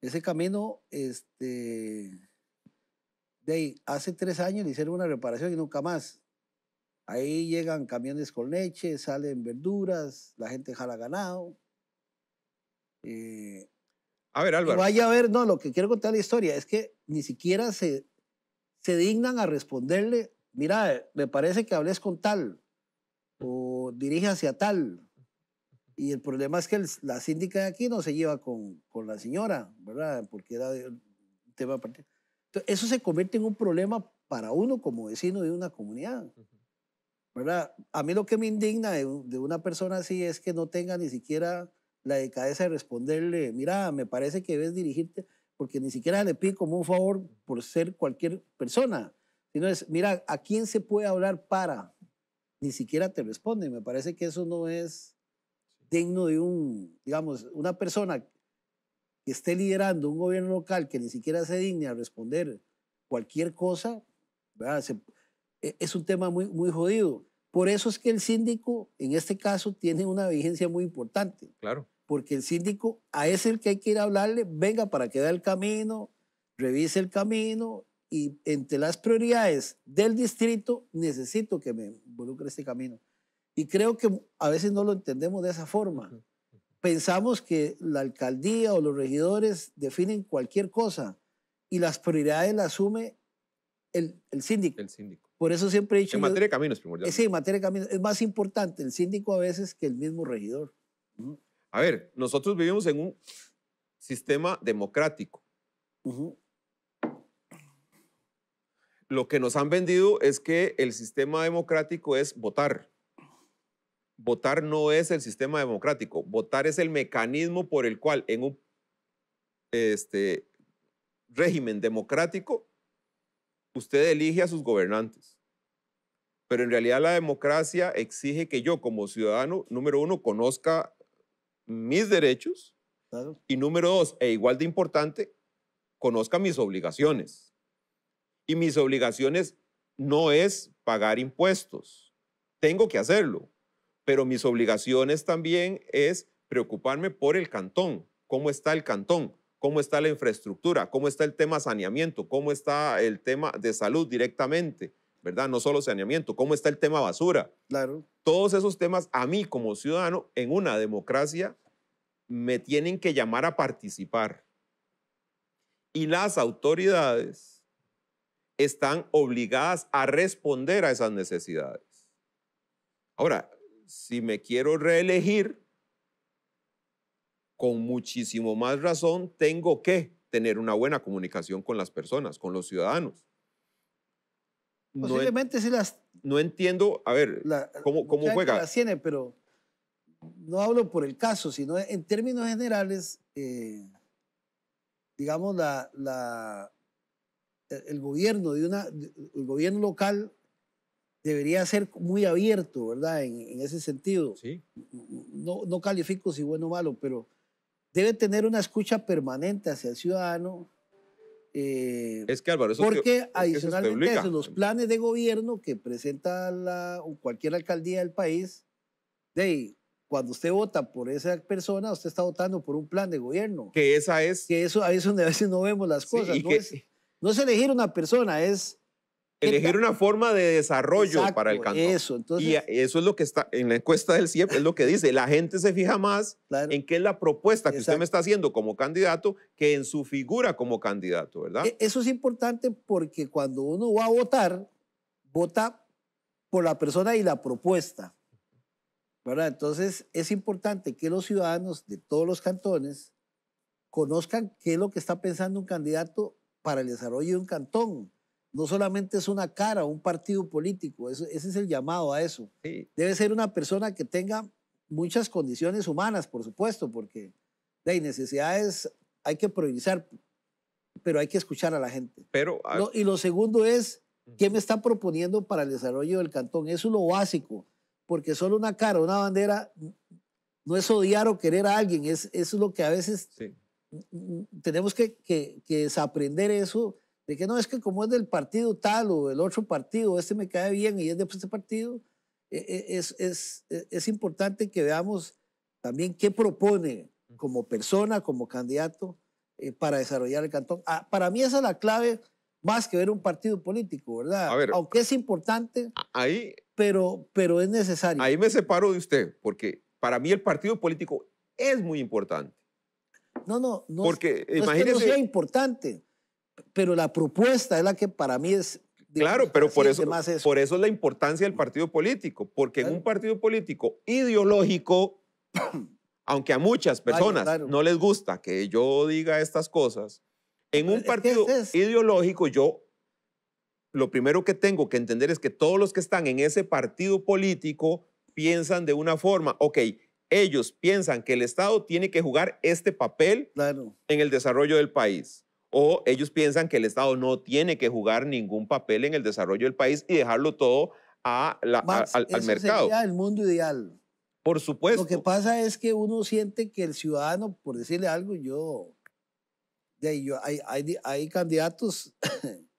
Ese camino, este, de hace tres años le hicieron una reparación y nunca más. Ahí llegan camiones con leche, salen verduras, la gente jala ganado. Eh, a ver, Álvaro. Vaya a ver, no, lo que quiero contar la historia es que ni siquiera se, se dignan a responderle, mira, eh, me parece que hables con tal o dirige hacia tal. Y el problema es que la síndica de aquí no se lleva con, con la señora, ¿verdad? Porque era un tema aparte. Entonces, eso se convierte en un problema para uno como vecino de una comunidad. ¿verdad? A mí lo que me indigna de, una persona así es que no tenga ni siquiera la decadencia de responderle, mira, me parece que debes dirigirte, porque ni siquiera le pide como un favor por ser cualquier persona, sino es, mira, ¿a quién se puede hablar para? Ni siquiera te responde. Me parece que eso no es digno de un, digamos, una persona que esté liderando un gobierno local que ni siquiera se digne a responder cualquier cosa, ¿verdad? Se, e, es un tema muy, muy jodido. Por eso es que el síndico, en este caso, tiene una vigencia muy importante. Claro. Porque el síndico a ese el que hay que ir a hablarle, venga para que vea el camino, revise el camino y entre las prioridades del distrito necesito que me involucre este camino. Y creo que a veces no lo entendemos de esa forma. Pensamos que la alcaldía o los regidores definen cualquier cosa y las prioridades las asume el síndico. El síndico. Por eso siempre he dicho... En materia de caminos, primordial. Sí, en materia de caminos. Es más importante el síndico a veces que el mismo regidor. A ver, nosotros vivimos en un sistema democrático. Lo que nos han vendido es que el sistema democrático es votar. Votar no es el sistema democrático. Votar es el mecanismo por el cual en un este, régimen democrático usted elige a sus gobernantes, pero en realidad la democracia exige que yo como ciudadano, número uno, conozca mis derechos y número dos, e igual de importante, conozca mis obligaciones. Y mis obligaciones no es pagar impuestos, tengo que hacerlo, pero mis obligaciones también es preocuparme por el cantón, cómo está el cantón, cómo está la infraestructura, cómo está el tema saneamiento, cómo está el tema de salud directamente, ¿verdad? No solo saneamiento, cómo está el tema basura. Claro. Todos esos temas a mí como ciudadano en una democracia me tienen que llamar a participar. Y las autoridades están obligadas a responder a esas necesidades. Ahora, si me quiero reelegir, con muchísimo más razón tengo que tener una buena comunicación con las personas, con los ciudadanos. Posiblemente no, las... No entiendo, a ver, ¿cómo, cómo juega? Las tiene, pero no hablo por el caso, sino en términos generales, eh, digamos, la, la, e-, el gobierno de una, el gobierno local debería ser muy abierto, ¿verdad? En, ese sentido. Sí. No, no, califico si bueno o malo, pero Debe tener una escucha permanente hacia el ciudadano. Eh, es que Álvaro, eso porque adicionalmente eso los planes de gobierno que presenta la, cualquier alcaldía del país, de cuando usted vota por esa persona, usted está votando por un plan de gobierno. Que esa es. Que eso, es donde a veces no vemos las cosas. no, es, no, es, elegir una persona, es Elegir una forma de desarrollo para el cantón. Eso, entonces, y eso es lo que está en la encuesta del CIEP, es lo que dice. La gente se fija más en qué es la propuesta que usted me está haciendo como candidato que en su figura como candidato, ¿verdad? E, eso es importante porque cuando uno va a votar, vota por la persona y la propuesta, ¿verdad? Entonces es importante que los ciudadanos de todos los cantones conozcan qué es lo que está pensando un candidato para el desarrollo de un cantón no solamente es una cara, un partido político, ese es el llamado a eso. Debe ser una persona que tenga muchas condiciones humanas, por supuesto, porque hay necesidades, hay que priorizar, pero hay que escuchar a la gente. Pero, ah, y lo segundo es, ¿qué me está proponiendo para el desarrollo del cantón? Eso es lo básico, porque solo una cara, una bandera, no es odiar o querer a alguien, es, es lo que a veces tenemos que, que, que desaprender eso de que no, es que como es del partido tal o del otro partido, este me cae bien y es de este partido, e, e, es, es, e, es importante que veamos también qué propone como persona, como candidato eh, para desarrollar el cantón. Ah, para mí esa es la clave más que ver un partido político, ¿verdad? ver, Aunque es importante, ahí, pero, pero es necesario. Ahí me separo de usted, porque para mí el partido político es muy importante. No, no, no. Porque imagínese, es que no sea importante pero la propuesta es la que para mí es... claro, pero por eso, es por eso la importancia del partido político, porque en un partido político ideológico, (coughs) aunque a muchas personas no les gusta que yo diga estas cosas, en un partido ideológico yo lo primero que tengo que entender es que todos los que están en ese partido político piensan de una forma, ok, ellos piensan que el Estado tiene que jugar este papel en el desarrollo del país o ellos piensan que el Estado no tiene que jugar ningún papel en el desarrollo del país y dejarlo todo a la, al, mercado? eso mercado. Sería el mundo ideal. Por supuesto. Lo que pasa es que uno siente que el ciudadano, por decirle algo, yo, de, yo hay, hay, hay, candidatos, (coughs)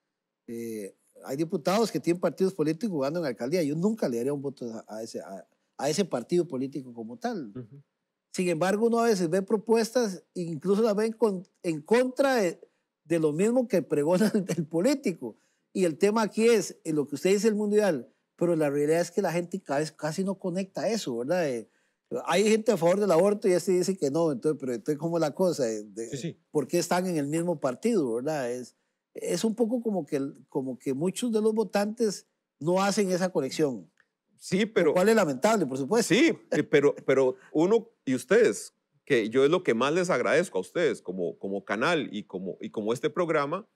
eh, hay diputados que tienen partidos políticos jugando en alcaldía. Yo nunca le daría un voto a, ese, a, ese partido político como tal. Sin embargo, uno a veces ve propuestas, incluso las ve en contra de, de lo mismo que pregona (laughs) el político. Y el tema aquí es lo que usted dice el mundial, pero la realidad es que la gente casi no conecta eso, ¿verdad? Eh, hay gente a favor del aborto y este dice que no, entonces, pero entonces ¿cómo es la cosa? Eh, de, ¿Por qué están en el mismo partido, verdad? Es, es un poco como que, como que muchos de los votantes no hacen esa conexión. Sí, pero... cuál cual es lamentable, por supuesto. Sí, eh, pero, pero uno y ustedes, que yo es lo que más les agradezco a ustedes como, como canal y como, y como este programa,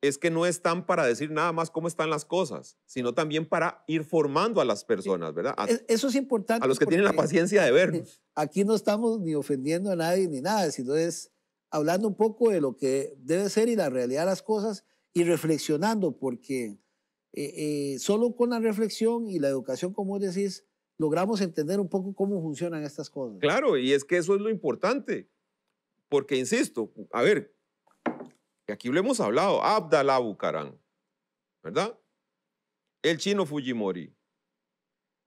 es que no están para decir nada más cómo están las cosas, sino también para ir formando a las personas, ¿verdad? E, eso es importante. A los que tienen la paciencia de (laughs) vernos. Aquí no estamos ni ofendiendo a nadie ni nada, sino es hablando un poco de lo que debe ser y la realidad de las cosas y reflexionando, porque eh, eh, solo con la reflexión y la educación, como decís, logramos entender un poco cómo funcionan estas cosas. Claro, y es que eso es lo importante. Porque, insisto, a ver, aquí lo hemos hablado, Abdalá Bucarán, ¿verdad? El chino Fujimori,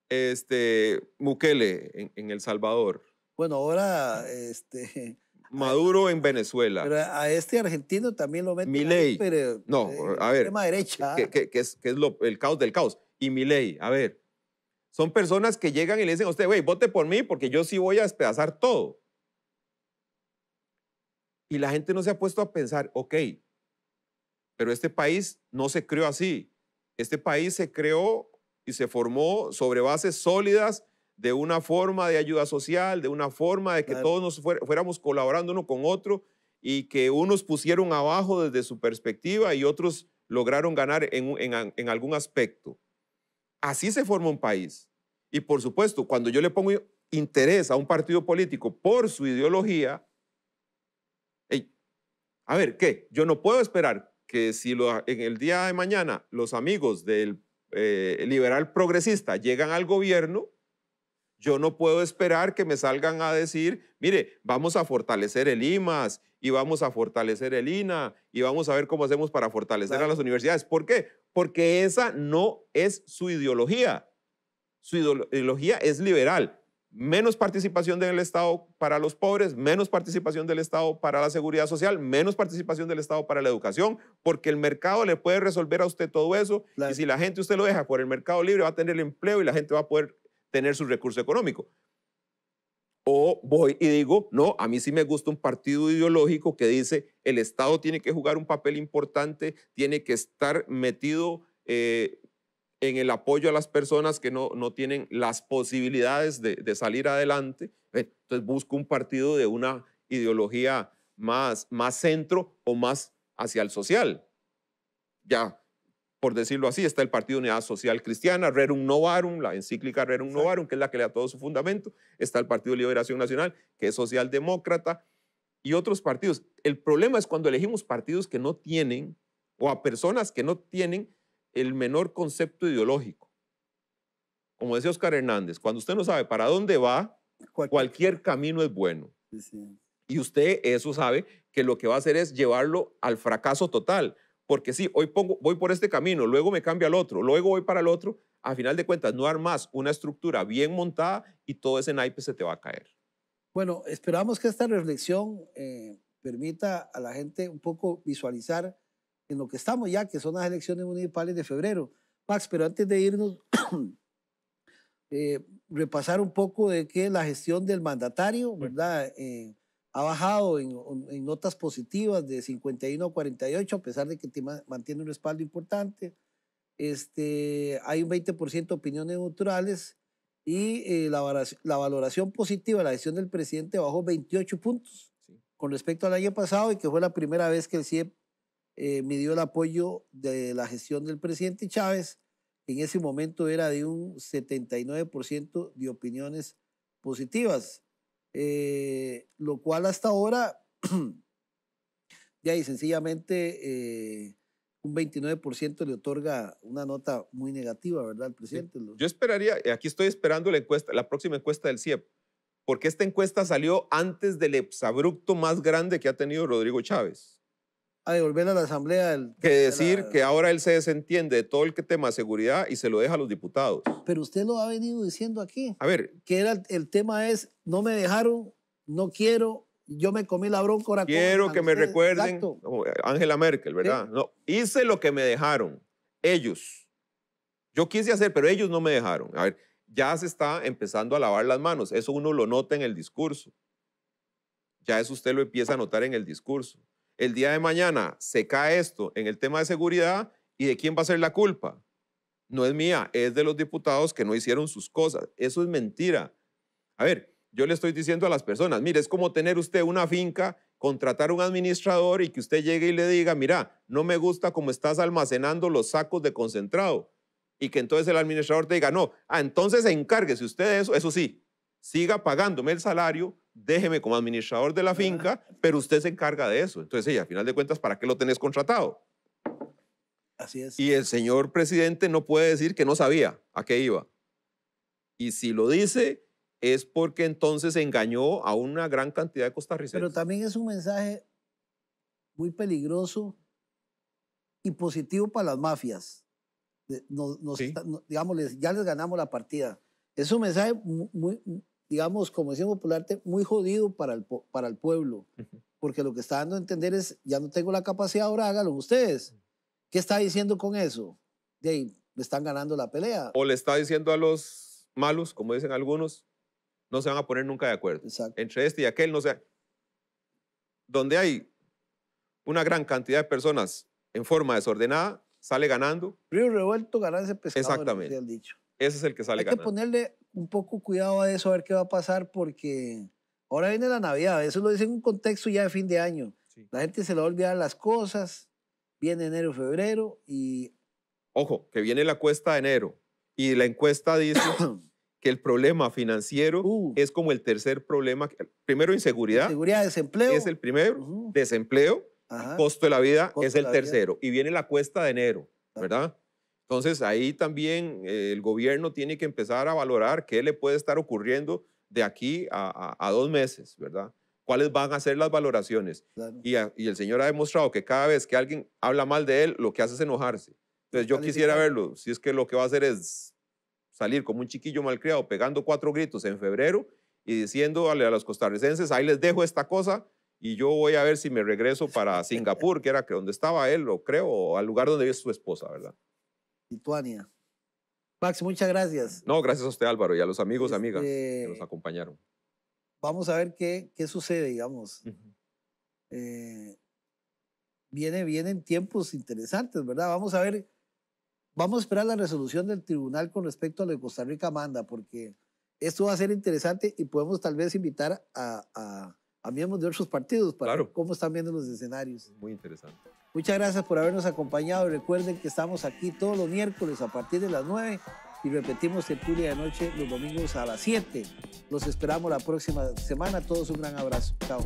este, Mukele en, El Salvador. Bueno, ahora, este... (laughs) Maduro en Venezuela. Pero a este argentino también lo meten. Milei. No, eh, a ver. Extrema derecha. Que, es, es el caos del caos. Y Milei, a ver, son personas que llegan y le dicen a usted, güey, vote por mí porque yo sí voy a despedazar todo. Y la gente no se ha puesto a pensar, ok, pero este país no se creó así. Este país se creó y se formó sobre bases sólidas de una forma de ayuda social, de una forma de que todos nos fuéramos colaborando uno con otro y que unos pusieron abajo desde su perspectiva y otros lograron ganar en algún aspecto. Así se forma un país. Y por supuesto, cuando yo le pongo interés a un partido político por su ideología, a ver, ¿qué? Yo no puedo esperar que si en el día de mañana los amigos del eh, liberal progresista llegan al gobierno, yo no puedo esperar que me salgan a decir, mire, vamos a fortalecer el IMAS y vamos a fortalecer el INA y vamos a ver cómo hacemos para fortalecer a las universidades. ¿Por qué? porque esa no es su ideología. Su ideología es liberal. Menos participación del Estado para los pobres, menos participación del Estado para la seguridad social, menos participación del Estado para la educación, porque el mercado le puede resolver a usted todo eso. Y si la gente usted lo deja por el mercado libre, va a tener el empleo y la gente va a poder tener su recurso económico o voy y digo, no, a mí sí me gusta un partido ideológico que dice el Estado tiene que jugar un papel importante, tiene que estar metido eh, en el apoyo a las personas que no, no tienen las posibilidades de, de, salir adelante. Entonces busco un partido de una ideología más, más centro o más hacia el social. Ya, por decirlo así, está el Partido Unidad Social Cristiana, Rerum Novarum, la encíclica Rerum Novarum, que es la que le da todo su fundamento, está el Partido de Liberación Nacional, que es socialdemócrata, y otros partidos. El problema es cuando elegimos partidos que no tienen, o a personas que no tienen el menor concepto ideológico. Como decía Oscar Hernández, cuando usted no sabe para dónde va, cualquier, camino es bueno. Y usted eso sabe que lo que va a hacer es llevarlo al fracaso total, porque sí, hoy pongo, voy por este camino, luego me cambio al otro, luego voy para el otro. A final de cuentas, no armas una estructura bien montada y todo ese naipe se te va a caer. Bueno, esperamos que esta reflexión eh, permita a la gente un poco visualizar en lo que estamos ya, que son las elecciones municipales de febrero. Max, pero antes de irnos, (coughs) eh, repasar un poco de qué es la gestión del mandatario, ¿verdad? Eh, ha bajado en, notas positivas de 51 a 48, a pesar de que mantiene un respaldo importante. Este, hay un 20% de opiniones neutrales y eh, la, valoración, positiva de la gestión del presidente bajó 28 puntos con respecto al año pasado y que fue la primera vez que el CIEP eh, midió el apoyo de la gestión del presidente Chávez. En ese momento era de un 79% de opiniones positivas eh, lo cual hasta ahora, ya (clears throat) y sencillamente, eh, un 29% le otorga una nota muy negativa, ¿verdad, al presidente? Yo esperaría, eh, aquí estoy esperando la encuesta, la próxima encuesta del CIEP, porque esta encuesta salió antes del exabrupto más grande que ha tenido Rodrigo Chávez a devolver a la Asamblea. El, que decir que ahora él se desentiende de todo el tema de seguridad y se lo deja a los diputados. Pero usted lo ha venido diciendo aquí. A ver. Que el tema es, no me dejaron, no quiero, yo me comí la bronca. Ahora quiero que me recuerden, Ángela Merkel, ¿verdad? No, hice lo que me dejaron, ellos. Yo quise hacer, pero ellos no me dejaron. A ver, ya se está empezando a lavar las manos. Eso uno lo nota en el discurso. Ya eso usted lo empieza a notar en el discurso el día de mañana se cae esto en el tema de seguridad y de quién va a ser la culpa. No es mía, es de los diputados que no hicieron sus cosas. Eso es mentira. A ver, yo le estoy diciendo a las personas, mire, es como tener usted una finca, contratar un administrador y que usted llegue y le diga, mira, no me gusta cómo estás almacenando los sacos de concentrado. Y que entonces el administrador te diga, no, ah, entonces encárguese usted de eso, eso sí, siga pagándome el salario, déjeme como administrador de la finca, pero usted se encarga de eso. Entonces, ella, al final de cuentas, ¿para qué lo tenés contratado? Así es. Y el señor presidente no puede decir que no sabía a qué iba. Y si lo dice, es porque entonces engañó a una gran cantidad de costarricenses. Pero también es un mensaje muy peligroso y positivo para las mafias. ya les ganamos la partida. Es un mensaje muy, digamos, como decimos popularmente, muy jodido para el, para el pueblo. Porque lo que está dando a entender es, ya no tengo la capacidad, ahora hágalo ustedes. ¿Qué está diciendo con eso? De le están ganando la pelea. O le está diciendo a los malos, como dicen algunos, no se van a poner nunca de acuerdo. Entre este y aquel, no sé. Donde hay una gran cantidad de personas en forma desordenada, sale ganando. Río revuelto, ese pescado. Exactamente. Dicho. Ese es el que sale ganando. Hay que ponerle un poco cuidado a eso, a ver qué va a pasar, porque ahora viene la Navidad. Eso lo dice en un contexto ya de fin de año. La gente se le va a olvidar las cosas. Viene enero, febrero y... Ojo, que viene la cuesta de enero. Y la encuesta dice (coughs) que el problema financiero uh. es como el tercer problema. Primero, inseguridad. Inseguridad, desempleo. Es el primero. Desempleo. Costo de la vida es el tercero. Y viene la cuesta de enero, ah. ¿verdad? Entonces ahí también eh, el gobierno tiene que empezar a valorar qué le puede estar ocurriendo de aquí a, dos meses, ¿verdad? ¿Cuáles van a ser las valoraciones? Y, el señor ha demostrado que cada vez que alguien habla mal de él, lo que hace es enojarse. Entonces yo quisiera verlo, si es que lo que va a hacer es salir como un chiquillo malcriado pegando cuatro gritos en febrero y diciéndole a los costarricenses, ahí les dejo esta cosa, y yo voy a ver si me regreso para Singapur, que era donde estaba él, lo creo, o al lugar donde vive su esposa, ¿verdad? Lituania. Max, muchas gracias. No, gracias a usted Álvaro y a los amigos, este, amigas que nos acompañaron. Vamos a ver qué, qué sucede, digamos. Eh, viene, vienen tiempos interesantes, ¿verdad? Vamos a ver, vamos a esperar la resolución del tribunal con respecto a lo que Costa Rica manda, porque esto va a ser interesante y podemos tal vez invitar a a de otros partidos para cómo están viendo los escenarios. Muy interesante. Muchas gracias por habernos acompañado. Recuerden que estamos aquí todos los miércoles a partir de las 9 y repetimos el tertulia de noche los domingos a las 7. Los esperamos la próxima semana. Todos un gran abrazo. Chao.